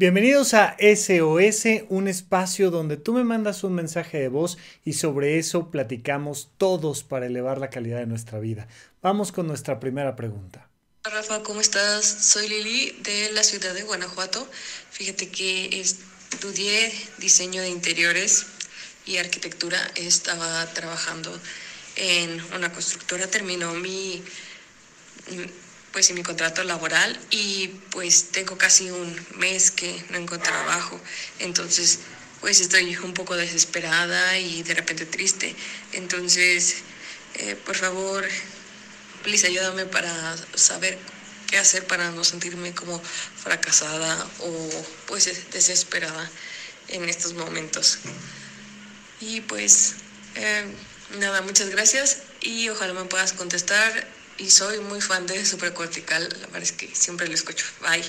Bienvenidos a SOS, un espacio donde tú me mandas un mensaje de voz y sobre eso platicamos todos para elevar la calidad de nuestra vida. Vamos con nuestra primera pregunta. Rafa, ¿cómo estás? Soy Lili de la ciudad de Guanajuato. Fíjate que estudié diseño de interiores y arquitectura. Estaba trabajando en una constructora, terminó mi pues mi contrato laboral y pues tengo casi un mes que no encuentro trabajo, entonces pues estoy un poco desesperada y de repente triste, entonces eh, por favor, please ayúdame para saber qué hacer para no sentirme como fracasada o pues desesperada en estos momentos. Y pues eh, nada, muchas gracias y ojalá me puedas contestar y soy muy fan de Supercortical, la verdad es que siempre lo escucho. Bye.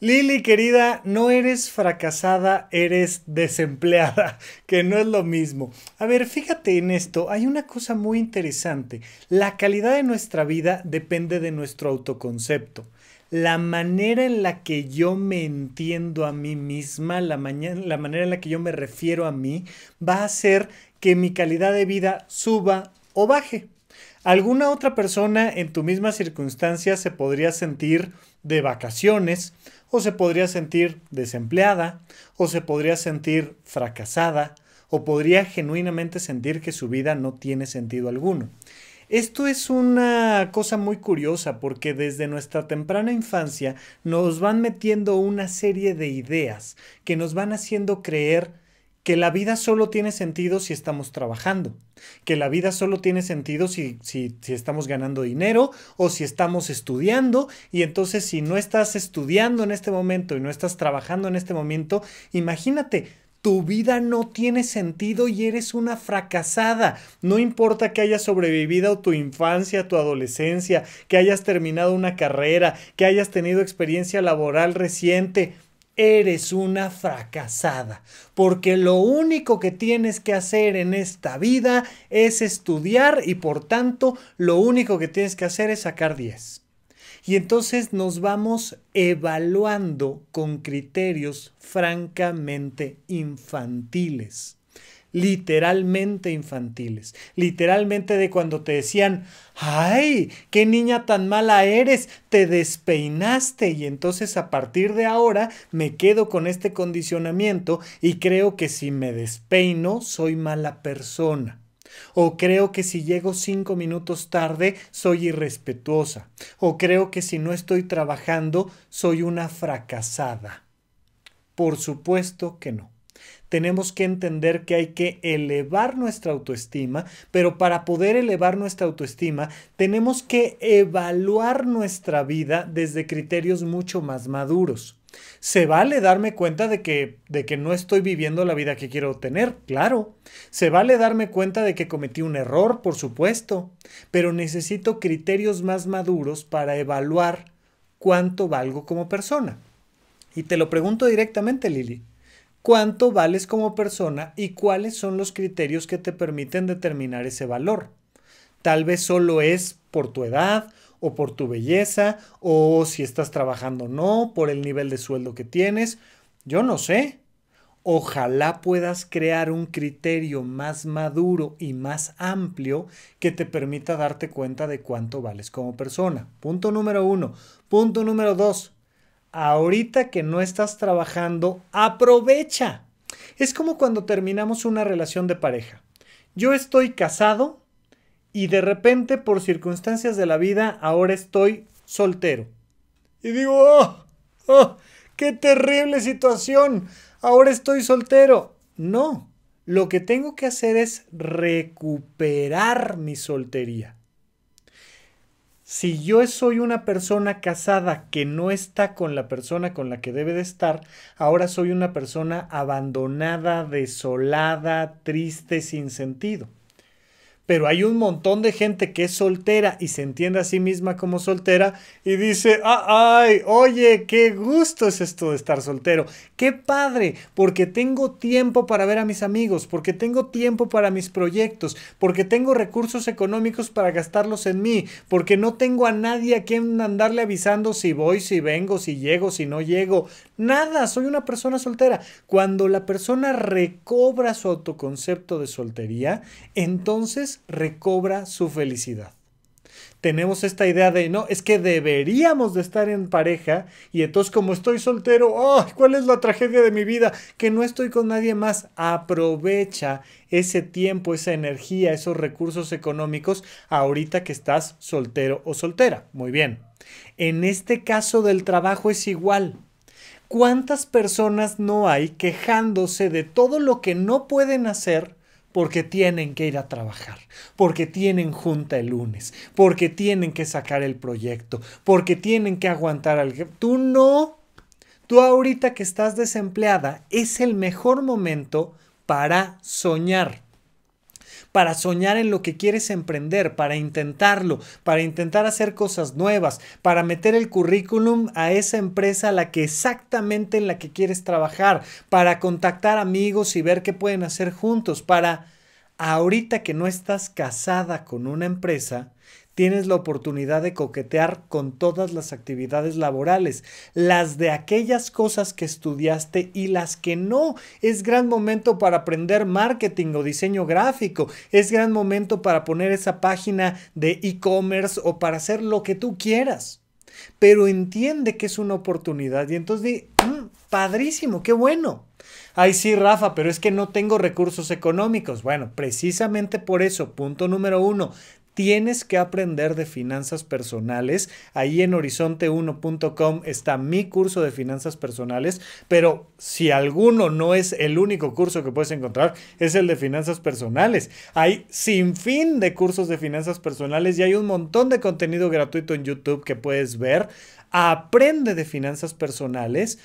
Lili, querida, no eres fracasada, eres desempleada, que no es lo mismo. A ver, fíjate en esto, hay una cosa muy interesante. La calidad de nuestra vida depende de nuestro autoconcepto la manera en la que yo me entiendo a mí misma, la, la, manera en la que yo me refiero a mí, va a hacer que mi calidad de vida suba o baje alguna otra persona en tu misma circunstancia se podría sentir de vacaciones, o se podría sentir desempleada, o se podría sentir fracasada, o podría genuinamente sentir que su vida no tiene sentido alguno. Esto es una cosa muy curiosa porque desde nuestra temprana infancia nos van metiendo una serie de ideas que nos van haciendo creer que la vida solo tiene sentido si estamos trabajando, que la vida solo tiene sentido si, estamos ganando dinero o si estamos estudiando. Y entonces si no estás estudiando en este momento y no estás trabajando en este momento, imagínate. Tu vida no tiene sentido y eres una fracasada. No importa que hayas sobrevivido tu infancia, tu adolescencia, que hayas terminado una carrera, que hayas tenido experiencia laboral reciente eres una fracasada, porque lo único que tienes que hacer en esta vida es estudiar y por tanto lo único que tienes que hacer es sacar 10. Y entonces nos vamos evaluando con criterios francamente infantiles literalmente infantiles, literalmente de cuando te decían, ay, qué niña tan mala eres, te despeinaste y entonces a partir de ahora me quedo con este condicionamiento y creo que si me despeino soy mala persona. O creo que si llego cinco minutos tarde soy irrespetuosa. O creo que si no estoy trabajando soy una fracasada. Por supuesto que no tenemos que entender que hay que elevar nuestra autoestima, pero para poder elevar nuestra autoestima tenemos que evaluar nuestra vida desde criterios mucho más maduros. Se vale darme cuenta de que, de que no estoy viviendo la vida que quiero tener, claro. Se vale darme cuenta de que cometí un error, por supuesto. Pero necesito criterios más maduros para evaluar cuánto valgo como persona. Y te lo pregunto directamente, Lili cuánto vales como persona y cuáles son los criterios que te permiten determinar ese valor. Tal vez solo es por tu edad o por tu belleza o si estás trabajando o no, por el nivel de sueldo que tienes, yo no sé. Ojalá puedas crear un criterio más maduro y más amplio que te permita darte cuenta de cuánto vales como persona. Punto número uno. Punto número dos ahorita que no estás trabajando, aprovecha. Es como cuando terminamos una relación de pareja. Yo estoy casado y de repente por circunstancias de la vida ahora estoy soltero. Y digo, oh, oh qué terrible situación. Ahora estoy soltero. No, lo que tengo que hacer es recuperar mi soltería. Si yo soy una persona casada que no está con la persona con la que debe de estar, ahora soy una persona abandonada, desolada, triste, sin sentido pero hay un montón de gente que es soltera y se entiende a sí misma como soltera y dice, ah, ay, oye, qué gusto es esto de estar soltero, qué padre, porque tengo tiempo para ver a mis amigos, porque tengo tiempo para mis proyectos, porque tengo recursos económicos para gastarlos en mí, porque no tengo a nadie a quien andarle avisando si voy, si vengo, si llego, si no llego, nada, soy una persona soltera. Cuando la persona recobra su autoconcepto de soltería, entonces recobra su felicidad. Tenemos esta idea de, no, es que deberíamos de estar en pareja y entonces como estoy soltero, ¿cuál es la tragedia de mi vida? Que no estoy con nadie más. Aprovecha ese tiempo, esa energía, esos recursos económicos ahorita que estás soltero o soltera. Muy bien. En este caso del trabajo es igual. ¿Cuántas personas no hay quejándose de todo lo que no pueden hacer porque tienen que ir a trabajar, porque tienen junta el lunes, porque tienen que sacar el proyecto, porque tienen que aguantar al Tú no. Tú ahorita que estás desempleada es el mejor momento para soñar para soñar en lo que quieres emprender, para intentarlo, para intentar hacer cosas nuevas, para meter el currículum a esa empresa la que exactamente en la que quieres trabajar, para contactar amigos y ver qué pueden hacer juntos, para ahorita que no estás casada con una empresa, tienes la oportunidad de coquetear con todas las actividades laborales, las de aquellas cosas que estudiaste y las que no. Es gran momento para aprender marketing o diseño gráfico, es gran momento para poner esa página de e-commerce o para hacer lo que tú quieras. Pero entiende que es una oportunidad y entonces di, mm, padrísimo, qué bueno. Ay, sí, Rafa, pero es que no tengo recursos económicos. Bueno, precisamente por eso, punto número uno, tienes que aprender de finanzas personales. Ahí en horizonte1.com está mi curso de finanzas personales, pero si alguno no es el único curso que puedes encontrar, es el de finanzas personales. Hay sin fin de cursos de finanzas personales y hay un montón de contenido gratuito en YouTube que puedes ver. Aprende de finanzas personales.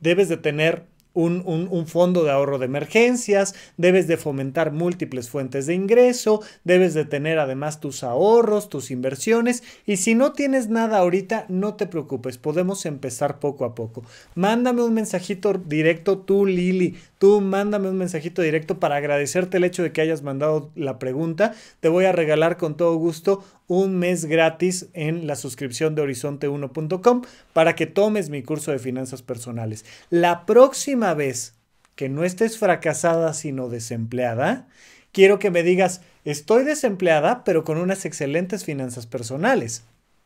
Debes de tener un, fondo de ahorro de emergencias, debes de fomentar múltiples fuentes de ingreso, debes de tener además tus ahorros, tus inversiones y si no tienes nada ahorita, no te preocupes, podemos empezar poco a poco. Mándame un mensajito directo tú, Lili, Tú mándame un mensajito directo para agradecerte el hecho de que hayas mandado la pregunta. Te voy a regalar con todo gusto un mes gratis en la suscripción de horizonte1.com para que tomes mi curso de finanzas personales. La próxima vez que no estés fracasada sino desempleada, quiero que me digas, estoy desempleada pero con unas excelentes finanzas personales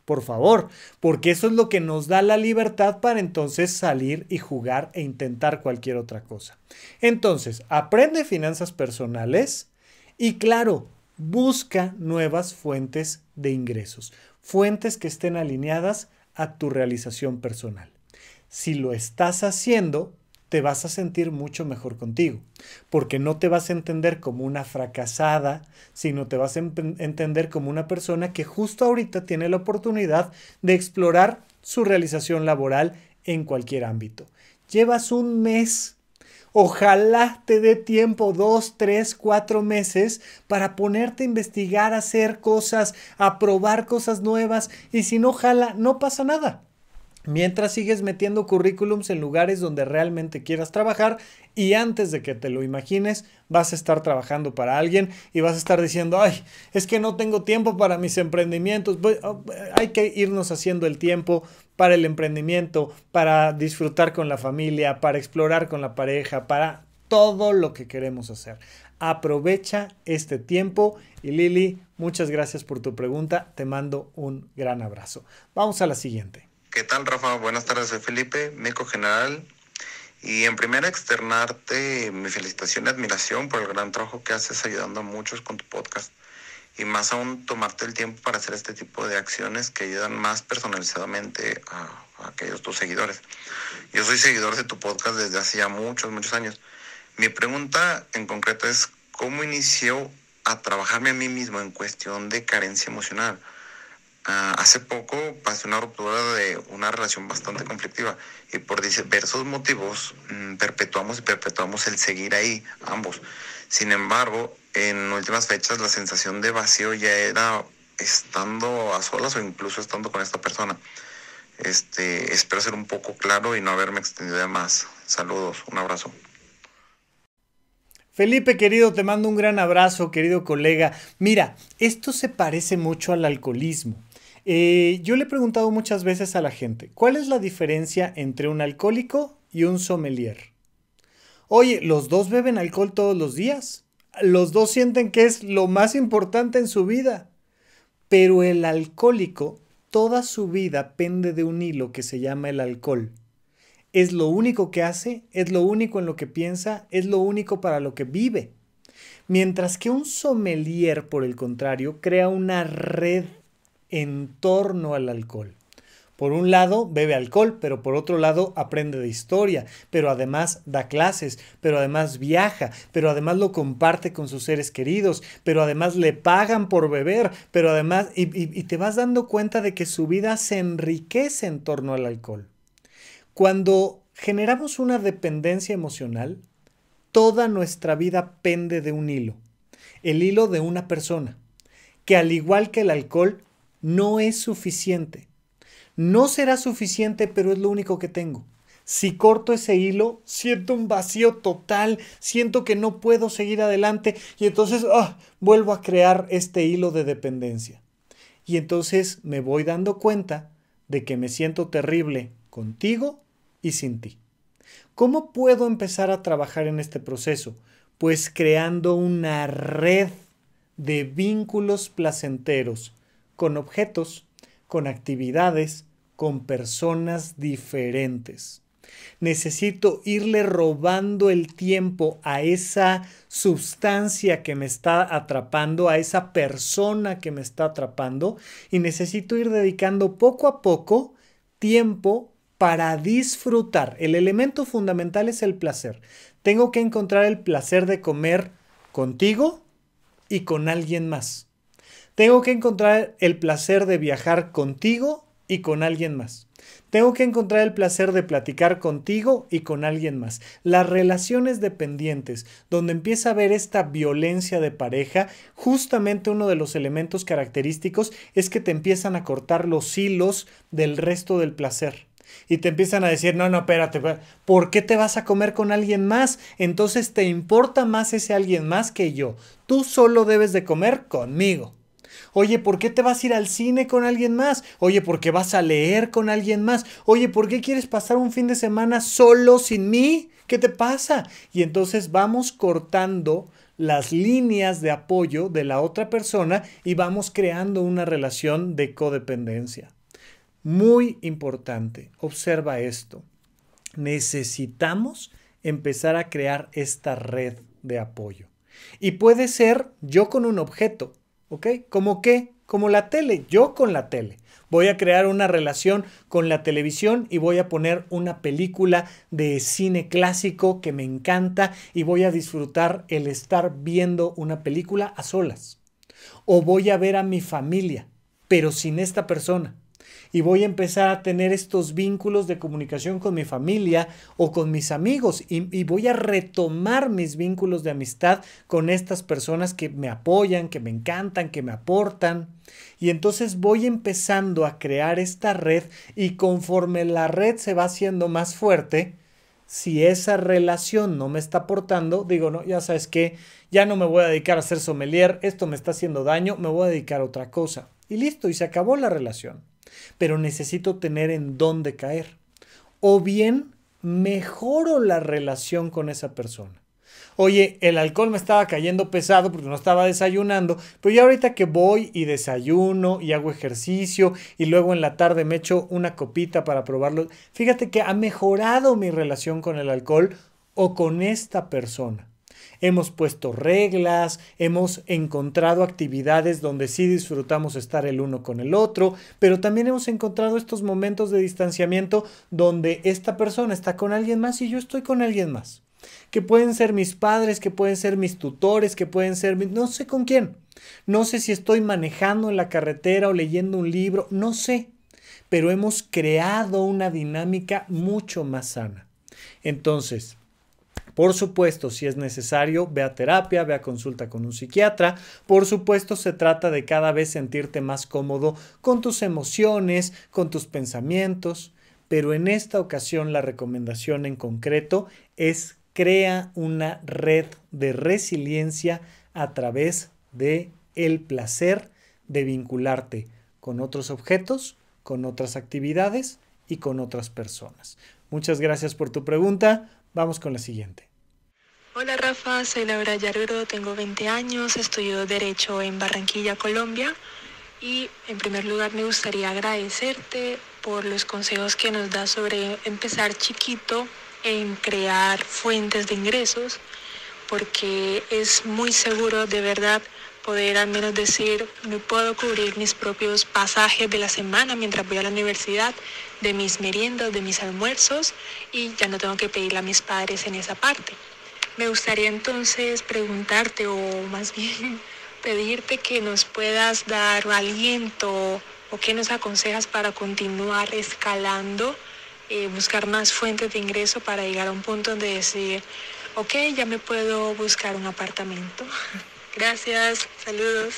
por favor, porque eso es lo que nos da la libertad para entonces salir y jugar e intentar cualquier otra cosa. Entonces, aprende finanzas personales y claro, busca nuevas fuentes de ingresos, fuentes que estén alineadas a tu realización personal. Si lo estás haciendo, te vas a sentir mucho mejor contigo, porque no te vas a entender como una fracasada, sino te vas a entender como una persona que justo ahorita tiene la oportunidad de explorar su realización laboral en cualquier ámbito. Llevas un mes Ojalá te dé tiempo, dos, tres, cuatro meses, para ponerte a investigar, hacer cosas, a probar cosas nuevas. Y si no, ojalá, no pasa nada mientras sigues metiendo currículums en lugares donde realmente quieras trabajar y antes de que te lo imagines vas a estar trabajando para alguien y vas a estar diciendo, ay, es que no tengo tiempo para mis emprendimientos, oh, hay que irnos haciendo el tiempo para el emprendimiento, para disfrutar con la familia, para explorar con la pareja, para todo lo que queremos hacer. Aprovecha este tiempo y Lili, muchas gracias por tu pregunta, te mando un gran abrazo. Vamos a la siguiente. ¿Qué tal, Rafa? Buenas tardes, soy Felipe, médico general. Y en primera, externarte mi felicitación y admiración por el gran trabajo que haces ayudando a muchos con tu podcast. Y más aún, tomarte el tiempo para hacer este tipo de acciones que ayudan más personalizadamente a, aquellos tus seguidores. Yo soy seguidor de tu podcast desde hace ya muchos, muchos años. Mi pregunta en concreto es, ¿cómo inició a trabajarme a mí mismo en cuestión de carencia emocional? Ah, hace poco pasé una ruptura de una relación bastante conflictiva y por diversos motivos mm, perpetuamos y perpetuamos el seguir ahí, ambos. Sin embargo, en últimas fechas la sensación de vacío ya era estando a solas o incluso estando con esta persona. Este, espero ser un poco claro y no haberme extendido más. Saludos, un abrazo. Felipe, querido, te mando un gran abrazo, querido colega. Mira, esto se parece mucho al alcoholismo. Eh, yo le he preguntado muchas veces a la gente, ¿cuál es la diferencia entre un alcohólico y un sommelier? Oye, ¿los dos beben alcohol todos los días? Los dos sienten que es lo más importante en su vida. Pero el alcohólico toda su vida pende de un hilo que se llama el alcohol. Es lo único que hace, es lo único en lo que piensa, es lo único para lo que vive. Mientras que un sommelier, por el contrario, crea una red en torno al alcohol. Por un lado, bebe alcohol, pero por otro lado, aprende de historia, pero además da clases, pero además viaja, pero además lo comparte con sus seres queridos, pero además le pagan por beber, pero además, y, te vas dando cuenta de que su vida se enriquece en torno al alcohol. Cuando generamos una dependencia emocional, toda nuestra vida pende de un hilo, el hilo de una persona, que al igual que el alcohol, no es suficiente. No será suficiente, pero es lo único que tengo. Si corto ese hilo, siento un vacío total, siento que no puedo seguir adelante y entonces ah, vuelvo a crear este hilo de dependencia. Y entonces me voy dando cuenta de que me siento terrible contigo y sin ti. ¿Cómo puedo empezar a trabajar en este proceso? Pues creando una red de vínculos placenteros con objetos, con actividades, con personas diferentes. Necesito irle robando el tiempo a esa sustancia que me está atrapando, a esa persona que me está atrapando y necesito ir dedicando poco a poco tiempo para disfrutar. El elemento fundamental es el placer. Tengo que encontrar el placer de comer contigo y con alguien más. Tengo que encontrar el placer de viajar contigo y con alguien más. Tengo que encontrar el placer de platicar contigo y con alguien más. Las relaciones dependientes, donde empieza a haber esta violencia de pareja, justamente uno de los elementos característicos es que te empiezan a cortar los hilos del resto del placer. Y te empiezan a decir, no, no, espérate, ¿por qué te vas a comer con alguien más? Entonces te importa más ese alguien más que yo. Tú solo debes de comer conmigo. Oye, ¿por qué te vas a ir al cine con alguien más? Oye, ¿por qué vas a leer con alguien más? Oye, ¿por qué quieres pasar un fin de semana solo sin mí? ¿Qué te pasa? Y entonces vamos cortando las líneas de apoyo de la otra persona y vamos creando una relación de codependencia. Muy importante, observa esto. Necesitamos empezar a crear esta red de apoyo. Y puede ser yo con un objeto, ¿Ok? ¿Cómo qué? Como la tele, yo con la tele. Voy a crear una relación con la televisión y voy a poner una película de cine clásico que me encanta y voy a disfrutar el estar viendo una película a solas. O voy a ver a mi familia, pero sin esta persona y voy a empezar a tener estos vínculos de comunicación con mi familia o con mis amigos y, voy a retomar mis vínculos de amistad con estas personas que me apoyan, que me encantan, que me aportan. Y entonces voy empezando a crear esta red y conforme la red se va haciendo más fuerte, si esa relación no me está aportando, digo, no, ya sabes que ya no me voy a dedicar a ser sommelier, esto me está haciendo daño, me voy a dedicar a otra cosa. Y listo, y se acabó la relación pero necesito tener en dónde caer. O bien mejoro la relación con esa persona. Oye, el alcohol me estaba cayendo pesado porque no estaba desayunando, pero ya ahorita que voy y desayuno y hago ejercicio y luego en la tarde me echo una copita para probarlo, fíjate que ha mejorado mi relación con el alcohol o con esta persona. Hemos puesto reglas, hemos encontrado actividades donde sí disfrutamos estar el uno con el otro, pero también hemos encontrado estos momentos de distanciamiento donde esta persona está con alguien más y yo estoy con alguien más. Que pueden ser mis padres, que pueden ser mis tutores, que pueden ser mis... no sé con quién. No sé si estoy manejando en la carretera o leyendo un libro, no sé. Pero hemos creado una dinámica mucho más sana. Entonces, por supuesto, si es necesario, ve a terapia, ve a consulta con un psiquiatra. Por supuesto, se trata de cada vez sentirte más cómodo con tus emociones, con tus pensamientos. Pero en esta ocasión la recomendación en concreto es crea una red de resiliencia a través de el placer de vincularte con otros objetos, con otras actividades y con otras personas. Muchas gracias por tu pregunta. Vamos con la siguiente. Hola Rafa, soy Laura Yaruro, tengo 20 años, estudio Derecho en Barranquilla, Colombia. Y en primer lugar me gustaría agradecerte por los consejos que nos das sobre empezar chiquito en crear fuentes de ingresos, porque es muy seguro de verdad poder al menos decir, me puedo cubrir mis propios pasajes de la semana mientras voy a la universidad, de mis meriendas, de mis almuerzos, y ya no tengo que pedirle a mis padres en esa parte. Me gustaría entonces preguntarte o más bien pedirte que nos puedas dar aliento o que nos aconsejas para continuar escalando, eh, buscar más fuentes de ingreso para llegar a un punto donde decir, ok, ya me puedo buscar un apartamento. Gracias, saludos.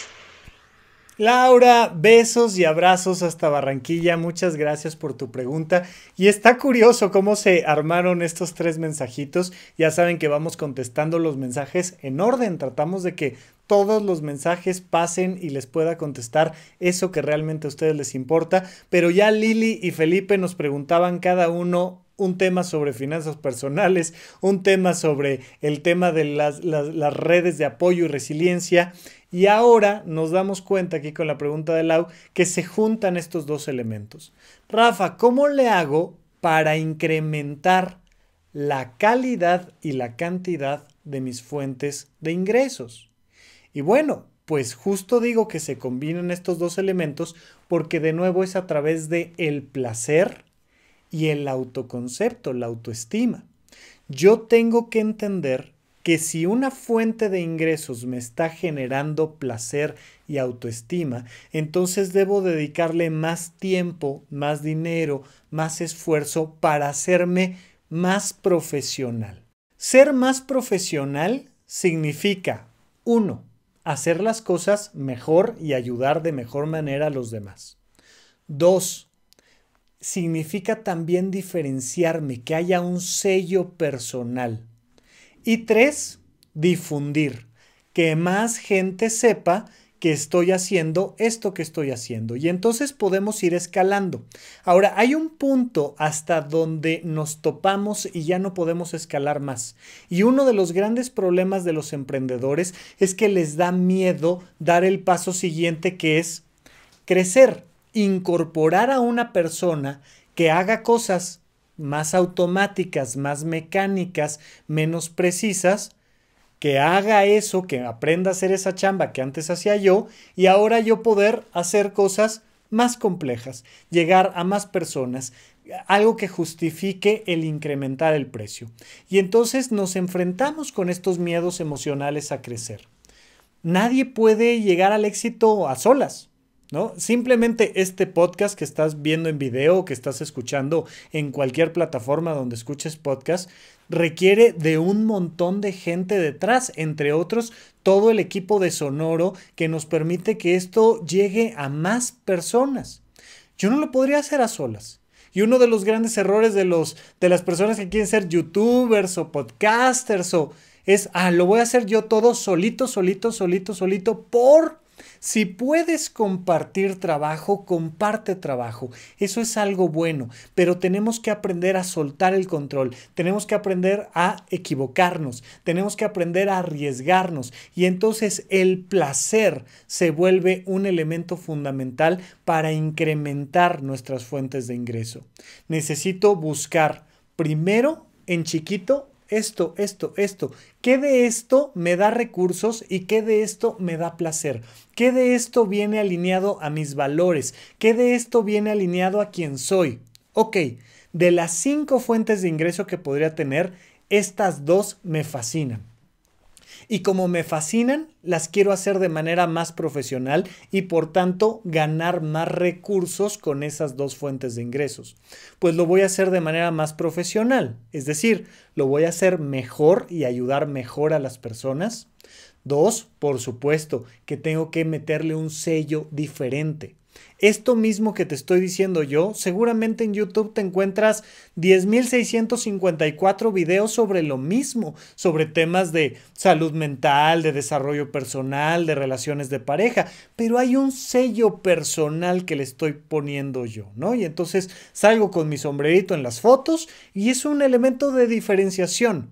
Laura, besos y abrazos hasta Barranquilla. Muchas gracias por tu pregunta. Y está curioso cómo se armaron estos tres mensajitos. Ya saben que vamos contestando los mensajes en orden. Tratamos de que todos los mensajes pasen y les pueda contestar eso que realmente a ustedes les importa. Pero ya Lili y Felipe nos preguntaban cada uno un tema sobre finanzas personales, un tema sobre el tema de las, las redes de apoyo y resiliencia y ahora nos damos cuenta aquí con la pregunta de Lau que se juntan estos dos elementos. Rafa, ¿cómo le hago para incrementar la calidad y la cantidad de mis fuentes de ingresos? Y bueno, pues justo digo que se combinan estos dos elementos porque de nuevo es a través de el placer y el autoconcepto, la autoestima. Yo tengo que entender que si una fuente de ingresos me está generando placer y autoestima, entonces debo dedicarle más tiempo, más dinero, más esfuerzo para hacerme más profesional. Ser más profesional significa, uno, hacer las cosas mejor y ayudar de mejor manera a los demás. Dos, significa también diferenciarme, que haya un sello personal. Y tres, difundir, que más gente sepa que estoy haciendo esto que estoy haciendo. Y entonces podemos ir escalando. Ahora, hay un punto hasta donde nos topamos y ya no podemos escalar más. Y uno de los grandes problemas de los emprendedores es que les da miedo dar el paso siguiente que es crecer, incorporar a una persona que haga cosas más automáticas, más mecánicas, menos precisas, que haga eso, que aprenda a hacer esa chamba que antes hacía yo y ahora yo poder hacer cosas más complejas, llegar a más personas, algo que justifique el incrementar el precio. Y entonces nos enfrentamos con estos miedos emocionales a crecer. Nadie puede llegar al éxito a solas. Simplemente este podcast que estás viendo en video, que estás escuchando en cualquier plataforma donde escuches podcast, requiere de un montón de gente detrás, entre otros todo el equipo de Sonoro que nos permite que esto llegue a más personas. Yo no lo podría hacer a solas. Y uno de los grandes errores de, los, de las personas que quieren ser youtubers o podcasters o es, ah, lo voy a hacer yo todo solito, solito, solito, solito por si puedes compartir trabajo, comparte trabajo. Eso es algo bueno, pero tenemos que aprender a soltar el control, tenemos que aprender a equivocarnos, tenemos que aprender a arriesgarnos y entonces el placer se vuelve un elemento fundamental para incrementar nuestras fuentes de ingreso. Necesito buscar primero en chiquito esto, esto, esto. ¿Qué de esto me da recursos y qué de esto me da placer? ¿Qué de esto viene alineado a mis valores? ¿Qué de esto viene alineado a quien soy? Ok, de las cinco fuentes de ingreso que podría tener, estas dos me fascinan y como me fascinan, las quiero hacer de manera más profesional y por tanto ganar más recursos con esas dos fuentes de ingresos. Pues lo voy a hacer de manera más profesional, es decir, lo voy a hacer mejor y ayudar mejor a las personas. Dos, por supuesto, que tengo que meterle un sello diferente. Esto mismo que te estoy diciendo yo, seguramente en YouTube te encuentras 10.654 videos sobre lo mismo, sobre temas de salud mental, de desarrollo personal, de relaciones de pareja, pero hay un sello personal que le estoy poniendo yo, ¿no? Y entonces salgo con mi sombrerito en las fotos y es un elemento de diferenciación.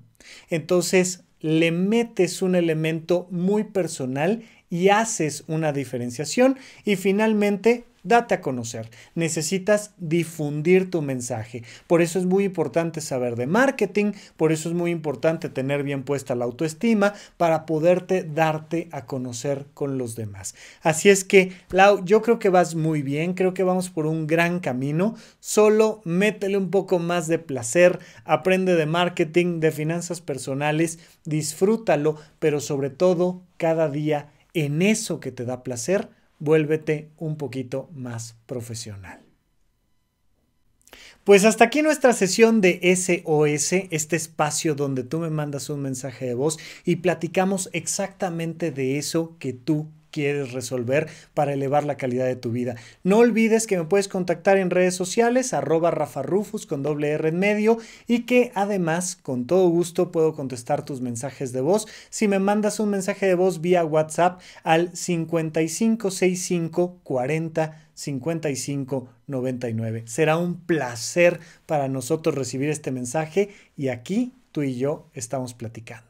Entonces, le metes un elemento muy personal y haces una diferenciación y finalmente date a conocer. Necesitas difundir tu mensaje. Por eso es muy importante saber de marketing, por eso es muy importante tener bien puesta la autoestima para poderte darte a conocer con los demás. Así es que, Lau, yo creo que vas muy bien, creo que vamos por un gran camino. Solo métele un poco más de placer, aprende de marketing, de finanzas personales, disfrútalo, pero sobre todo cada día en eso que te da placer vuélvete un poquito más profesional. Pues hasta aquí nuestra sesión de SOS, este espacio donde tú me mandas un mensaje de voz y platicamos exactamente de eso que tú quieres resolver para elevar la calidad de tu vida. No olvides que me puedes contactar en redes sociales, arroba rafarufus con doble R en medio y que además con todo gusto puedo contestar tus mensajes de voz si me mandas un mensaje de voz vía WhatsApp al 5565 40 55 99. Será un placer para nosotros recibir este mensaje y aquí tú y yo estamos platicando.